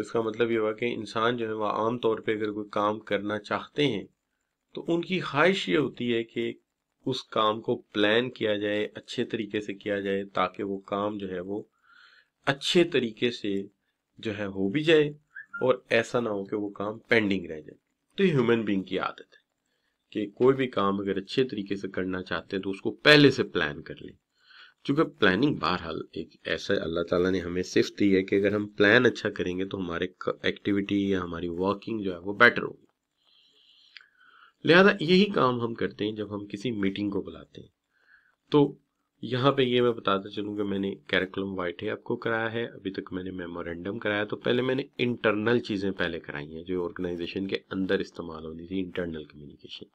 तो इसका मतलब ये हुआ कि इंसान जो है वह आम तौर पे अगर कोई काम करना चाहते हैं तो उनकी ख्वाहिश ये होती है कि उस काम को प्लान किया जाए अच्छे तरीके से किया जाए ताकि वो काम जो है वो अच्छे तरीके से जो है हो भी जाए और ऐसा ना हो कि वो काम पेंडिंग रह जाए तो ये ह्यूमन बींग की आदत है कि कोई भी काम अगर अच्छे तरीके से करना चाहते हैं तो उसको पहले से प्लान कर लें क्योंकि प्लानिंग बहरहाल एक ऐसा अल्लाह ताला ने हमें सिर्फ दी है कि अगर हम प्लान अच्छा करेंगे तो हमारे एक्टिविटी या हमारी वर्किंग जो है वो बेटर होगी लिहाजा यही काम हम करते हैं जब हम किसी मीटिंग को बुलाते हैं तो यहाँ पे ये मैं बताता चलूँ कि मैंने कैरिकुलम वाइटे आपको कराया है अभी तक मैंने मेमोरेंडम कराया तो पहले मैंने इंटरनल चीज़ें पहले कराई हैं जो ऑर्गेनाइजेशन के अंदर इस्तेमाल होनी थी इंटरनल कम्युनिकेशन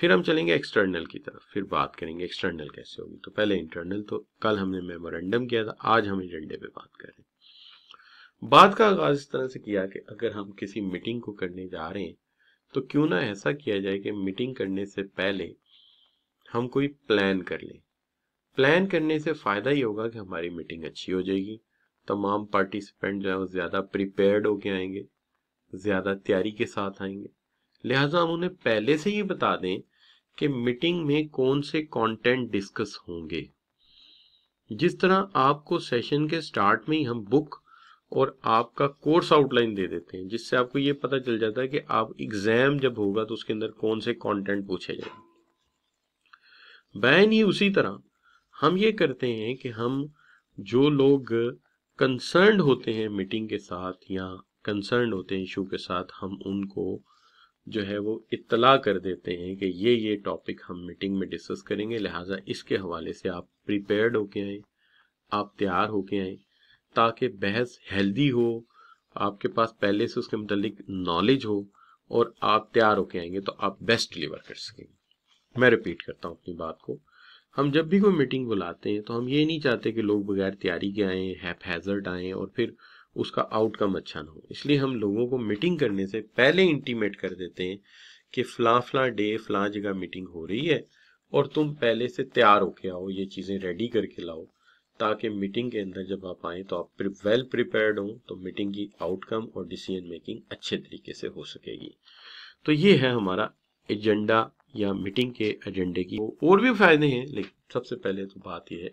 फिर हम चलेंगे एक्सटर्नल की तरफ फिर बात करेंगे एक्सटर्नल कैसे होगी तो पहले इंटरनल तो कल हमने मेमोरेंडम किया था आज हम एजेंडे पर बात कर रहे हैं बात का आगाज इस तरह से किया कि अगर हम किसी मीटिंग को करने जा रहे हैं तो क्यों ना ऐसा किया जाए कि मीटिंग करने से पहले हम कोई प्लान कर लें प्लान करने से फ़ायदा ही होगा कि हमारी मीटिंग अच्छी हो जाएगी तमाम पार्टिसिपेंट जो है वो ज़्यादा प्रिपेयर्ड होके आएंगे ज़्यादा तैयारी के साथ आएंगे लिहाजा हम उन्हें पहले से ही बता दें कि मीटिंग में कौन से कंटेंट डिस्कस होंगे जिस तरह आपको सेशन के स्टार्ट में ही हम बुक और आपका कोर्स आउटलाइन दे देते हैं जिससे आपको ये पता चल जाता है कि आप एग्ज़ाम जब होगा तो उसके अंदर कौन से कंटेंट पूछे जाएंगे बैन ही उसी तरह हम ये करते हैं कि हम जो लोग कंसर्न होते हैं मीटिंग के साथ या कंसर्न होते हैं इशू के साथ हम उनको जो है वो इतला कर देते हैं कि ये ये टॉपिक हम मीटिंग में डिस्कस करेंगे लिहाजा इसके हवाले से आप प्रिपेयर्ड होके आए आप तैयार होके आए ताकि बहस हेल्दी हो आपके पास पहले से उसके मतलब नॉलेज हो और आप तैयार होके आएंगे तो आप बेस्ट डिलीवर कर सकेंगे मैं रिपीट करता हूँ अपनी बात को हम जब भी कोई मीटिंग बुलाते हैं तो हम ये नहीं चाहते कि लोग बगैर तैयारी के आएँ हैप हैजर्ड आएँ और फिर उसका आउटकम अच्छा ना हो इसलिए हम लोगों को मीटिंग करने से पहले इंटीमेट कर देते हैं कि फला फ़लाँ डे फला जगह मीटिंग हो रही है और तुम पहले से तैयार होके आओ ये चीज़ें रेडी करके लाओ ताकि मीटिंग के अंदर जब आप आएँ तो आप प्रि, वेल प्रिपेयर्ड हों तो मीटिंग की आउटकम और डिसीजन मेकिंग अच्छे तरीके से हो सकेगी तो ये है हमारा एजेंडा या मीटिंग के एजेंडे की और भी फायदे हैं लेकिन सबसे पहले तो बात यह है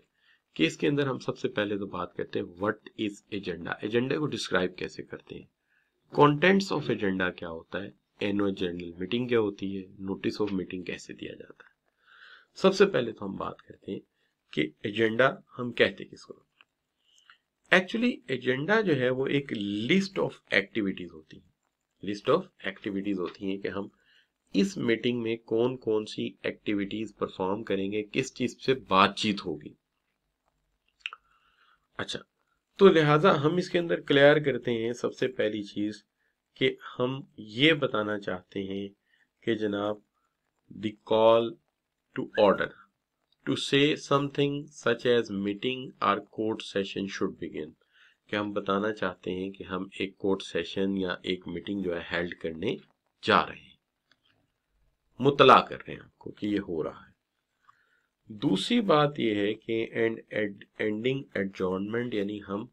कि इसके अंदर हम सबसे पहले तो बात करते हैं व्हाट इज एजेंडा एजेंडे को डिस्क्राइब कैसे करते हैं कंटेंट्स ऑफ एजेंडा क्या होता है एनुअल जनरल मीटिंग क्या होती है नोटिस ऑफ मीटिंग कैसे दिया जाता है सबसे पहले तो हम बात करते हैं कि एजेंडा हम कहते किसको एक्चुअली एजेंडा जो है वो एक लिस्ट ऑफ एक्टिविटीज होती है लिस्ट ऑफ एक्टिविटीज होती हैं कि हम इस मीटिंग में कौन कौन सी एक्टिविटीज परफॉर्म करेंगे किस चीज से बातचीत होगी अच्छा तो लिहाजा हम इसके अंदर क्लियर करते हैं सबसे पहली चीज कि हम ये बताना चाहते हैं कि जनाब the call to order to say something such as meeting or court session should begin कि हम बताना चाहते हैं कि हम एक कोर्ट सेशन या एक मीटिंग जो है हेल्ड करने जा रहे हैं मुतला कर रहे हैं आपको कि ये हो रहा है दूसरी बात यह है कि एंड एड एंडिंग एडजॉर्नमेंट यानी हम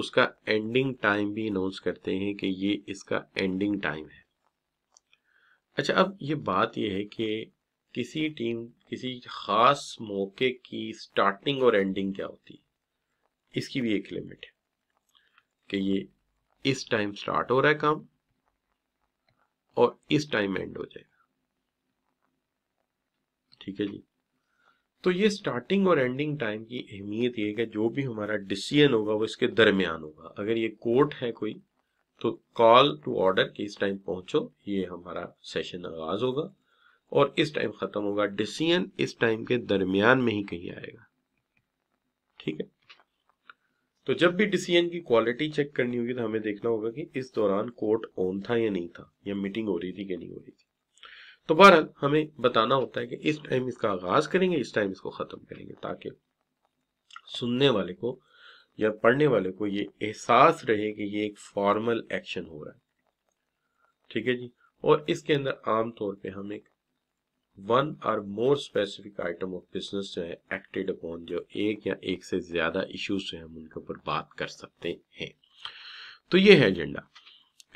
उसका एंडिंग टाइम भी अनाउंस करते हैं कि ये इसका एंडिंग टाइम है अच्छा अब ये बात यह है कि किसी टीम किसी खास मौके की स्टार्टिंग और एंडिंग क्या होती है इसकी भी एक लिमिट है कि ये इस टाइम स्टार्ट हो रहा है काम और इस टाइम एंड हो जाए ठीक है जी तो ये स्टार्टिंग और एंडिंग टाइम की अहमियत ये कि जो भी हमारा डिसीजन होगा वो इसके दरमियान होगा अगर ये कोर्ट है कोई तो कॉल टू ऑर्डर कि इस टाइम पहुंचो ये हमारा सेशन आगाज होगा और इस टाइम खत्म होगा डिसीजन इस टाइम के दरमियान में ही कहीं आएगा ठीक है तो जब भी डिसीजन की क्वालिटी चेक करनी होगी तो हमें देखना होगा कि इस दौरान कोर्ट ऑन था या नहीं था या मीटिंग हो रही थी कि नहीं हो रही थी तो बहरहाल हमें बताना होता है कि इस टाइम इसका आगाज करेंगे इस टाइम इसको ख़त्म करेंगे ताकि सुनने वाले को या पढ़ने वाले को ये एहसास रहे कि ये एक फॉर्मल एक्शन हो रहा है ठीक है जी और इसके अंदर आमतौर पर पे हम एक one or more specific item of business जो है एक्टेड अपॉन जो एक या एक से ज्यादा इश्यूज जो है हम उनके ऊपर बात कर सकते हैं तो ये है एजेंडा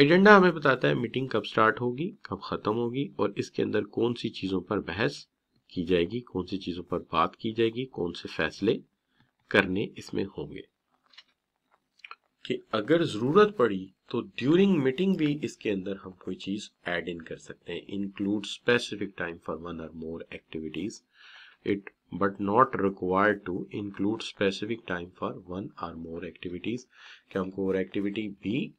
एजेंडा हमें बताता है मीटिंग कब स्टार्ट होगी कब ख़त्म होगी और इसके अंदर कौन सी चीज़ों पर बहस की जाएगी कौन सी चीज़ों पर बात की जाएगी कौन से फैसले करने इसमें होंगे कि अगर ज़रूरत पड़ी तो ड्यूरिंग मीटिंग भी इसके अंदर हम कोई चीज़ ऐड इन कर सकते हैं include specific time for one or more activities it but not required to include specific time for one or more activities क्या हमको और एक्टिविटी भी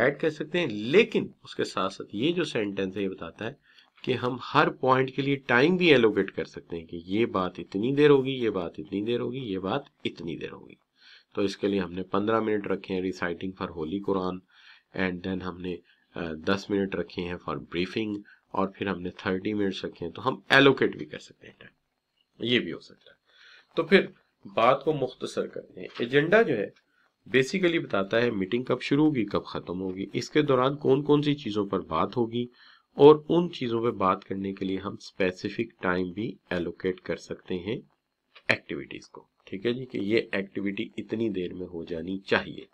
ऐड कर सकते हैं लेकिन उसके साथ साथ ये जो सेंटेंस है ये बताता है कि हम हर पॉइंट के लिए टाइम भी एलोकेट कर सकते हैं कि ये बात इतनी देर होगी ये बात इतनी देर होगी ये बात इतनी देर होगी तो इसके लिए हमने पंद्रह मिनट रखे हैं reciting for holy Quran and then हमने दस मिनट रखे हैं फॉर ब्रीफिंग और फिर हमने थर्टी मिनट रखे हैं तो हम एलोकेट भी कर सकते हैं टाइम ये भी हो सकता है तो फिर बात को मुख्तसर करते हैं एजेंडा जो है बेसिकली बताता है मीटिंग कब शुरू होगी कब ख़त्म होगी इसके दौरान कौन कौन सी चीज़ों पर बात होगी और उन चीज़ों पर बात करने के लिए हम स्पेसिफिक टाइम भी एलोकेट कर सकते हैं एक्टिविटीज़ को ठीक है जी कि ये एक्टिविटी इतनी देर में हो जानी चाहिए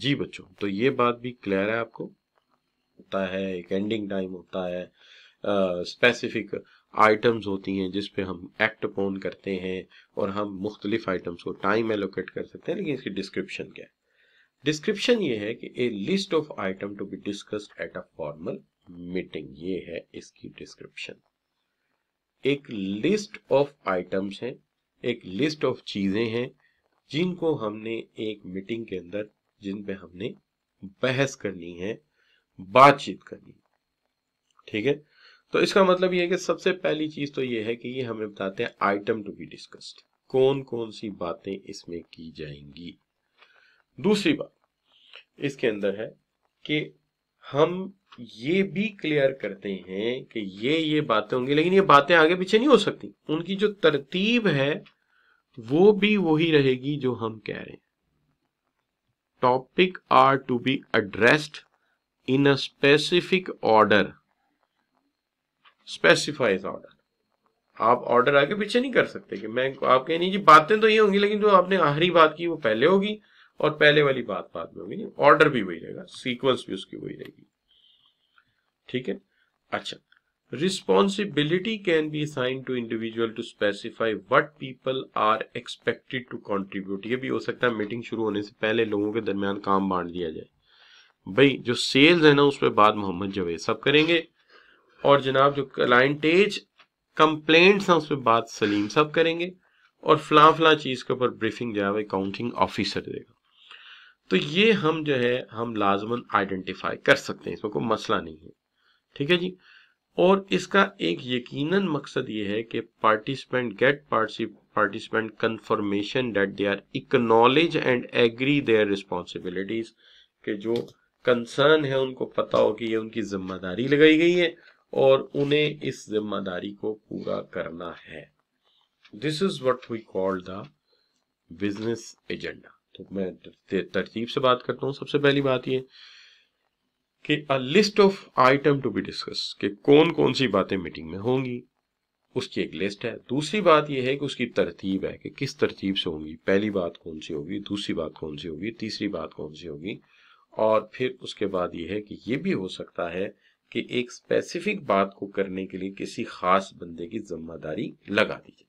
जी बच्चों तो ये बात भी क्लियर है आपको होता है एक एंडिंग टाइम होता है स्पेसिफिक uh, आइटम्स होती हैं जिस पे हम एक्ट अपॉन करते हैं और हम मुख्तलिफ आइटम्स को टाइम एलोकेट कर सकते हैं लेकिन इसकी डिस्क्रिप्शन क्या है डिस्क्रिप्शन ये है कि a list of item to be discussed at a formal meeting ये है इसकी डिस्क्रिप्शन एक लिस्ट ऑफ आइटम्स हैं एक लिस्ट ऑफ चीज़ें हैं जिनको हमने एक मीटिंग के अंदर जिन पे हमने बहस करनी है बातचीत करनी है ठीक है तो इसका मतलब ये है कि सबसे पहली चीज तो ये है कि ये हमें बताते हैं आइटम टू बी डिस्कस्ड कौन कौन सी बातें इसमें की जाएंगी दूसरी बात इसके अंदर है कि हम ये भी क्लियर करते हैं कि ये ये बातें होंगी लेकिन ये बातें आगे पीछे नहीं हो सकती उनकी जो तरतीब है वो भी वही रहेगी जो हम कह रहे हैं topic are to be addressed in a specific order specifies order आप ऑर्डर आगे पीछे नहीं कर सकते कि मैं आप कह नहीं जी बातें तो ये होंगी लेकिन जो आपने आखिरी बात की वो पहले होगी और पहले वाली बात बाद में होगी ऑर्डर भी वही रहेगा सीक्वेंस भी उसकी वही रहेगी ठीक है अच्छा responsibility can be sign to individual to specify what people are expected to contribute ये भी हो सकता है मीटिंग शुरू होने से पहले लोगों के दरमियान काम बांट दिया जाए भाई जो सेल्स है ना उस पर बाद मोहम्मद जवेद सब करेंगे और जनाब जो क्लाइंटेज कंप्लेंट हैं उस पर बात सलीम साहब करेंगे और फला फला चीज़ के ऊपर ब्रीफिंग जो है वो अकाउंटिंग ऑफिसर देगा तो ये हम जो है हम लाजमन आइडेंटिफाई कर सकते हैं इसमें कोई मसला नहीं है ठीक है जी और इसका एक यकीनन मकसद ये है कि participant get participant confirmation date they are acknowledge and agree their responsibilities के जो कंसर्न है उनको पता हो कि ये उनकी जिम्मेदारी लगाई गई है और उन्हें इस जिम्मेदारी को पूरा करना है this is what we call the business agenda तो मैं तरतीब से बात करता हूँ सबसे पहली बात ये कि a list of item to be discuss कि कौन कौन सी बातें मीटिंग में होंगी उसकी एक लिस्ट है दूसरी बात यह है कि उसकी तरतीब है कि किस तरतीब से होंगी पहली बात कौन सी होगी दूसरी बात कौन सी होगी तीसरी बात कौन सी होगी और फिर उसके बाद यह है कि ये भी हो सकता है कि एक स्पेसिफिक बात को करने के लिए किसी खास बंदे की जिम्मेदारी लगा दी जाए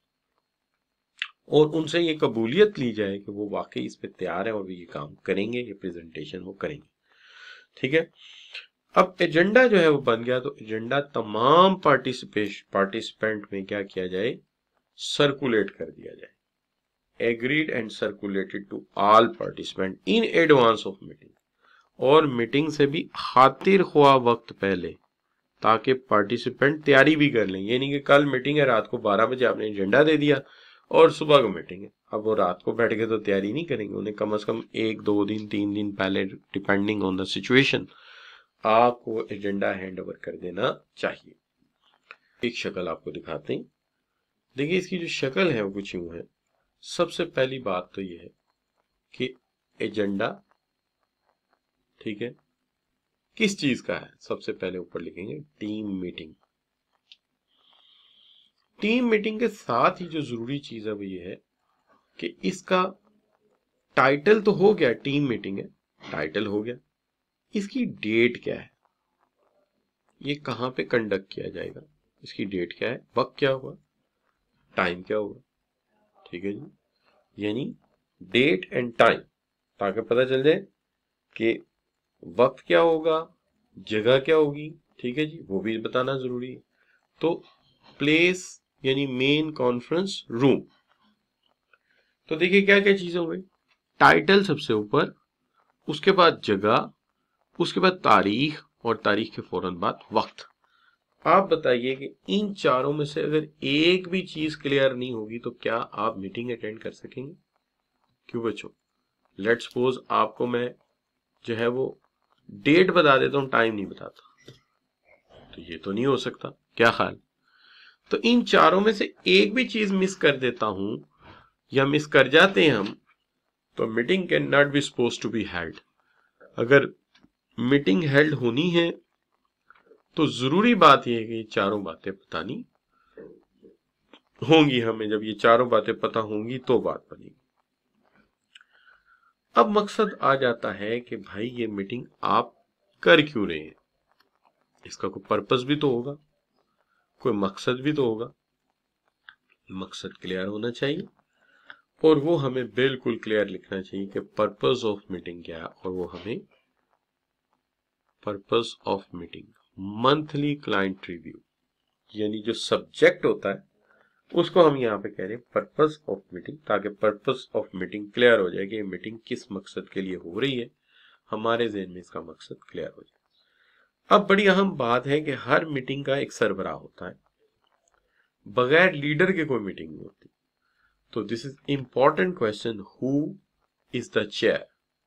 और उनसे ये कबूलियत ली जाए कि वो वाकई इस पे तैयार है और वो ये काम करेंगे ये प्रेजेंटेशन वो करेंगे ठीक है अब एजेंडा जो है वो बन गया तो एजेंडा तमाम पार्टिसिपेश पार्टिसिपेंट में क्या किया जाए सर्कुलेट कर दिया जाए agreed and circulated to all participant in advance of meeting और मीटिंग से भी खातिर हुआ वक्त पहले ताकि पार्टिसिपेंट तैयारी भी कर लें यानी कि कल मीटिंग है रात को बारह बजे आपने एजेंडा दे दिया और सुबह को मीटिंग है अब वो रात को बैठ के तो तैयारी नहीं करेंगे उन्हें कम अज कम एक दो दिन तीन दिन पहले डिपेंडिंग ऑन द सिचुएशन आपको एजेंडा हैंड ओवर कर देना चाहिए एक शक्ल आपको दिखाते हैं देखिए इसकी जो शक्ल है वो कुछ यूं है सबसे पहली बात तो ये है कि एजेंडा ठीक है किस चीज का है सबसे पहले ऊपर लिखेंगे टीम मीटिंग टीम मीटिंग के साथ ही जो जरूरी चीज है वो ये है कि इसका टाइटल तो हो गया टीम मीटिंग है टाइटल हो गया इसकी डेट क्या है ये कहां पे कंडक्ट किया जाएगा इसकी डेट क्या है वक्त क्या होगा टाइम क्या होगा ठीक है जी यानी डेट एंड टाइम ताकि पता चल जाए कि वक्त क्या होगा जगह क्या होगी ठीक है जी वो भी बताना जरूरी है तो प्लेस यानी मेन कॉन्फ्रेंस रूम तो देखिए क्या क्या चीजें हो गई टाइटल सबसे ऊपर उसके बाद जगह उसके बाद तारीख और तारीख के फौरन बाद वक्त आप बताइए कि इन चारों में से अगर एक भी चीज क्लियर नहीं होगी तो क्या आप मीटिंग अटेंड कर सकेंगे क्यों बच्चों लेट सपोज आपको मैं जो है वो डेट बता देता हूं टाइम नहीं बताता तो ये तो नहीं हो सकता क्या ख्याल तो इन चारों में से एक भी चीज मिस कर देता हूं या मिस कर जाते हैं हम तो meeting can not be suppose to be held अगर मीटिंग हेल्ड होनी है तो जरूरी बात यह है कि चारों बातें पता नहीं होंगी हमें जब ये चारों बातें पता होंगी तो बात बनेगी अब मकसद आ जाता है कि भाई ये मीटिंग आप कर क्यों रहे हैं इसका कोई पर्पस भी तो होगा कोई मकसद भी तो होगा मकसद क्लियर होना चाहिए और वो हमें बिल्कुल क्लियर लिखना चाहिए कि पर्पस ऑफ मीटिंग क्या है और वो हमें purpose of meeting monthly client review यानी जो सब्जेक्ट होता है उसको हम यहाँ पे कह रहे हैं पर्पज ऑफ मीटिंग ताकि पर्पज ऑफ मीटिंग क्लियर हो जाए कि मीटिंग किस मकसद के लिए हो रही है हमारे जेन में इसका मकसद क्लियर हो जाए अब बड़ी अहम बात है कि हर मीटिंग का एक सरबराह होता है बगैर लीडर के कोई मीटिंग नहीं होती तो this is important question who is the chair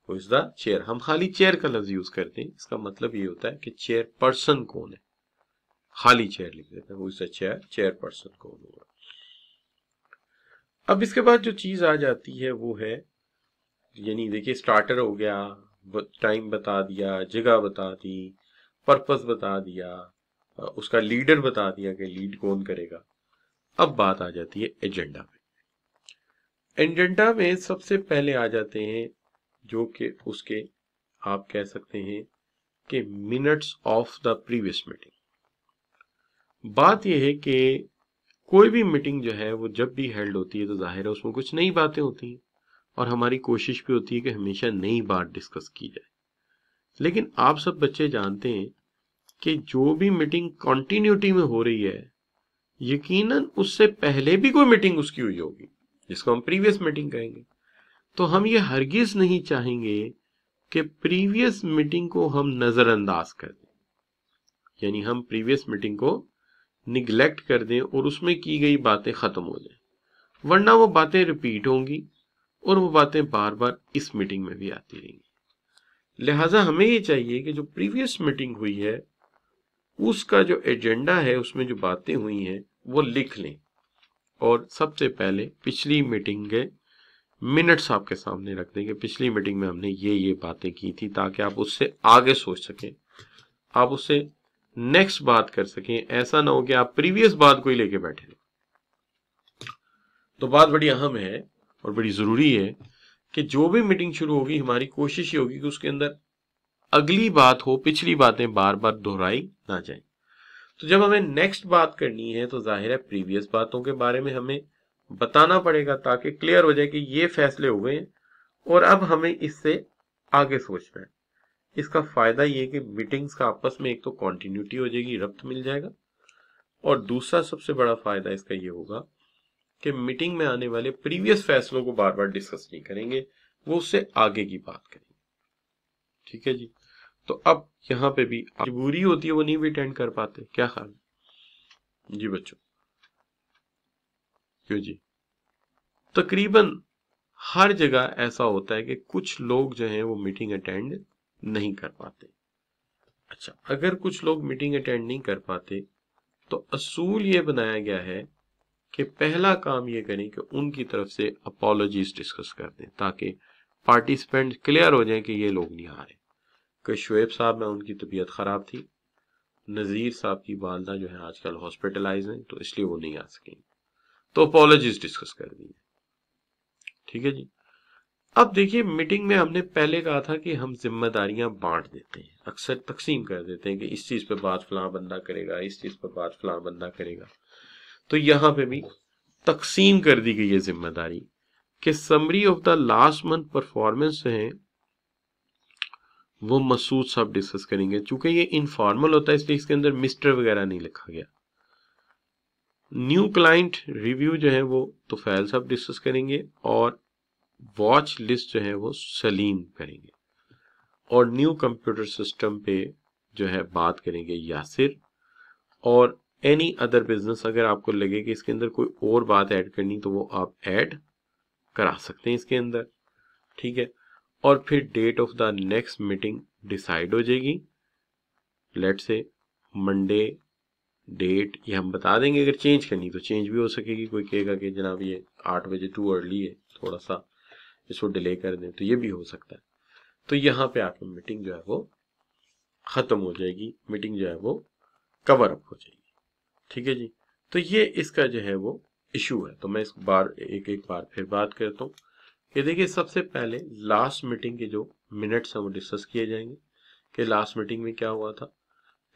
who is the chair हम खाली चेयर का लफ्ज यूज करते हैं इसका मतलब ये होता है कि चेयर पर्सन कौन है खाली चेयर लिख देते हैं who is the chair chairperson कौन होगा अब इसके बाद जो चीज़ आ जाती है वो है यानी देखिए स्टार्टर हो गया टाइम बता दिया जगह बता दी पर्पस बता दिया उसका लीडर बता दिया कि लीड कौन करेगा अब बात आ जाती है एजेंडा में एजेंडा में सबसे पहले आ जाते हैं जो कि उसके आप कह सकते हैं कि minutes of the previous meeting बात यह है कि कोई भी मीटिंग जो है वो जब भी हेल्ड होती है तो जाहिर है उसमें कुछ नई बातें होती हैं और हमारी कोशिश भी होती है कि हमेशा नई बात डिस्कस की जाए लेकिन आप सब बच्चे जानते हैं कि जो भी मीटिंग कॉन्टीन्यूटी में हो रही है यकीनन उससे पहले भी कोई मीटिंग उसकी हुई होगी जिसको हम प्रीवियस मीटिंग कहेंगे तो हम ये हरगिज नहीं चाहेंगे कि प्रीवियस मीटिंग को हम नज़रअंदाज कर दें यानी हम प्रीवियस मीटिंग को निगलेक्ट कर दें और उसमें की गई बातें ख़त्म हो जाए वरना वो बातें रिपीट होंगी और वो बातें बार बार इस मीटिंग में भी आती रहेंगी लिहाजा हमें ये चाहिए कि जो प्रीवियस मीटिंग हुई है उसका जो एजेंडा है उसमें जो बातें हुई हैं वो लिख लें और सबसे पहले पिछली मीटिंग के मिनट्स आपके सामने रख देंगे पिछली मीटिंग में हमने ये ये बातें की थी ताकि आप उससे आगे सोच सकें आप उससे नेक्स्ट बात कर सकें ऐसा ना हो कि आप प्रीवियस बात को ही लेके बैठे तो बात बड़ी अहम है और बड़ी जरूरी है कि जो भी मीटिंग शुरू होगी हमारी कोशिश ये होगी कि उसके अंदर अगली बात हो पिछली बातें बार बार दोहराई ना जाए तो जब हमें नेक्स्ट बात करनी है तो जाहिर है प्रीवियस बातों के बारे में हमें बताना पड़ेगा ताकि क्लियर हो जाए कि ये फैसले हो गए और अब हमें इससे आगे सोचना है इसका फायदा ये कि मीटिंग्स का आपस में एक तो कॉन्टिन्यूटी हो जाएगी रब्त मिल जाएगा और दूसरा सबसे बड़ा फायदा इसका ये होगा कि मीटिंग में आने वाले प्रीवियस फैसलों को बार बार डिस्कस नहीं करेंगे वो उससे आगे की बात करेंगे ठीक है जी तो अब यहाँ पे भी मजबूरी होती है वो नहीं भी अटेंड कर पाते क्या ख्याल जी बच्चों क्यों जी तकरीबन हर जगह ऐसा होता है कि कुछ लोग जो हैं वो मीटिंग अटेंड नहीं कर पाते अच्छा अगर कुछ लोग मीटिंग अटेंड नहीं कर पाते तो असूल ये बनाया गया है कि पहला काम ये करें कि उनकी तरफ से अपोलॉजीज डिस्कस कर दें ताकि पार्टिसिपेंट क्लियर हो जाए कि ये लोग नहीं आ रहे कि शुएब साहब में उनकी तबीयत ख़राब थी नज़ीर साहब की वालदा जो है आजकल हॉस्पिटलाइज हैं तो इसलिए वो नहीं आ सकेंगे तो अपोलॉजीज डिस्कस कर दीजिए ठीक है जी अब देखिए मीटिंग में हमने पहले कहा था कि हम जिम्मेदारियां बांट देते हैं अक्सर तकसीम कर देते हैं कि इस चीज़ पर बात फला बंदा करेगा इस चीज़ पर बात फला बंदा करेगा तो यहां पे भी तकसीम कर दी गई है जिम्मेदारी कि summary of the last month performance है वो मसूद साहब डिस्कस करेंगे चूंकि ये इनफॉर्मल होता है इसलिए इसके अंदर मिस्टर वगैरह नहीं लिखा गया न्यू क्लाइंट रिव्यू जो है वो तो फैल साहब डिस्कस करेंगे और वॉच लिस्ट जो है वो सलीम करेंगे और न्यू कंप्यूटर सिस्टम पे जो है बात करेंगे यासिर और एनी अदर बिजनेस अगर आपको लगे कि इसके अंदर कोई और बात ऐड करनी तो वो आप ऐड करा सकते हैं इसके अंदर ठीक है और फिर date of the next meeting decide हो जाएगी लेट से मंडे डेट ये हम बता देंगे अगर चेंज करनी तो चेंज भी हो सकेगी कोई कहेगा कि जनाब ये आठ बजे टू अर्ली है थोड़ा सा इसको डिले कर दें तो ये भी हो सकता है तो यहाँ पे आपकी मीटिंग जो है वो ख़त्म हो जाएगी मीटिंग जो है वो कवर अप हो जाएगी ठीक है जी तो ये इसका जो है वो इशू है तो मैं इस बार एक एक बार फिर बात करता हूँ कि देखिए सबसे पहले लास्ट मीटिंग के जो मिनट्स हैं वो डिस्कस किए जाएंगे कि लास्ट मीटिंग में क्या हुआ था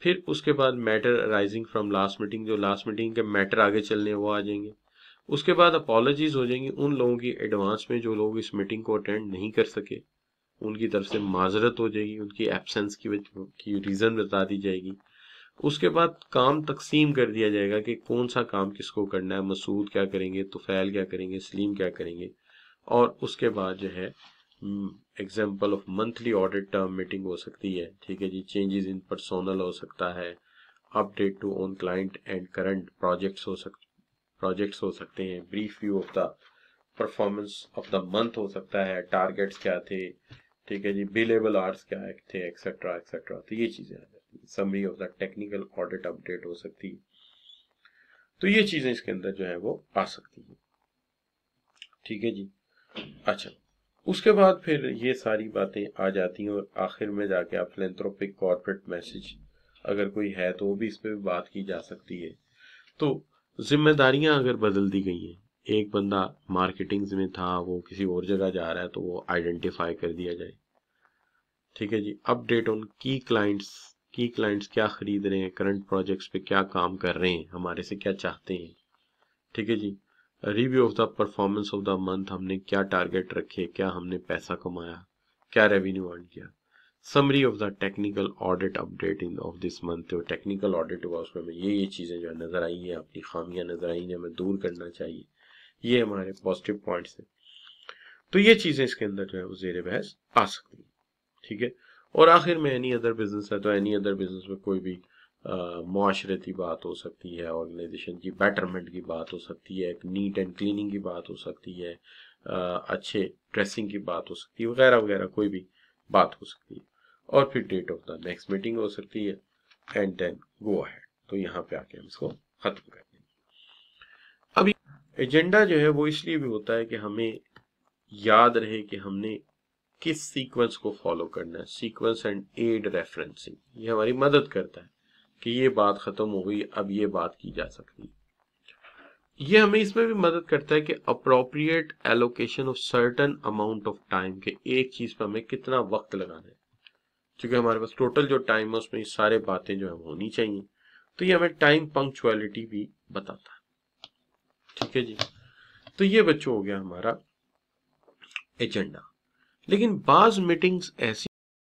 फिर उसके बाद matter arising from last meeting जो लास्ट मीटिंग के मैटर आगे चलने वो आ जाएंगे उसके बाद अपॉलोजीज हो जाएंगी उन लोगों की एडवांस में जो लोग इस मीटिंग को अटेंड नहीं कर सके उनकी तरफ से माजरत हो जाएगी उनकी एब्सेंस की, की रीज़न बता दी जाएगी उसके बाद काम तकसीम कर दिया जाएगा कि कौन सा काम किसको करना है मसूद क्या करेंगे तुफैल क्या करेंगे सलीम क्या करेंगे और उसके बाद जो है example of monthly audit term meeting हो सकती है ठीक है जी चेंजेस इन पर्सोनल हो सकता है update to on client and current projects हो सकते प्रोजेक्ट्स हो सकते हैं brief view of the performance of the month हो सकता है टारगेट्स क्या थे ठीक है जी बिलेबल आर्ट्स क्या थे एक्सेट्रा एक्सेट्रा तो ये चीज़ें आ जाती है summary of the technical audit update हो सकती है तो ये चीज़ें इसके अंदर जो है वो आ सकती है ठीक है जी अच्छा उसके बाद फिर ये सारी बातें आ जाती हैं और आखिर में जाके आप फिलेंथ्रोपिक कॉर्पोरेट मैसेज अगर कोई है तो वो भी इस पर बात की जा सकती है तो जिम्मेदारियां अगर बदल दी गई हैं एक बंदा मार्केटिंग्स में था वो किसी और जगह जा रहा है तो वो आइडेंटिफाई कर दिया जाए ठीक है जी अपडेट ऑन की क्लाइंट्स की क्लाइंट्स क्या खरीद रहे हैं करंट प्रोजेक्ट्स पे क्या काम कर रहे हैं हमारे से क्या चाहते हैं ठीक है जी review of the performance of the month हमने क्या टारगेट रखे क्या हमने पैसा कमाया क्या रेवेन्यू अर्न किया summary of the technical audit update in of this month और टेक्निकल ऑडिट हुआ उसमें हमें ये ये चीज़ें जो है नज़र आई हैं अपनी खामियां नज़र आई हैं हमें दूर करना चाहिए ये हमारे पॉजिटिव पॉइंट्स हैं तो ये चीज़ें इसके अंदर जो है वो जेर बहस आ सकती हैं ठीक है और आखिर में एनी अदर बिजनेस है तो एनी अदर बिजनेस में कोई भी माशरती बात हो सकती है ऑर्गेनाइजेशन की बेटरमेंट की बात हो सकती है नीट एंड क्लिनिंग की बात हो सकती है आ, अच्छे ड्रेसिंग की बात हो सकती है वगैरह वगैरह कोई भी बात हो सकती है और फिर date of the next meeting हो सकती है एंड देन गो अहेड तो यहाँ पे आके हम इसको खत्म कर देंगे अभी एजेंडा जो है वो इसलिए भी होता है कि हमें याद रहे कि हमने किस सीक्वेंस को फॉलो करना है सीक्वेंस एंड एड रेफरेंसिंग ये हमारी मदद करता है कि ये बात खत्म हो गई अब ये बात की जा सकती है ये हमें इसमें भी मदद करता है कि appropriate allocation of certain amount of time के एक चीज पर हमें कितना वक्त लगाना है क्योंकि हमारे पास टोटल जो टाइम है उसमें सारे बातें जो है होनी चाहिए तो ये हमें टाइम पंक्चुअलिटी भी बताता है ठीक है जी तो ये बच्चों हो गया हमारा एजेंडा लेकिन बाज मीटिंग्स ऐसी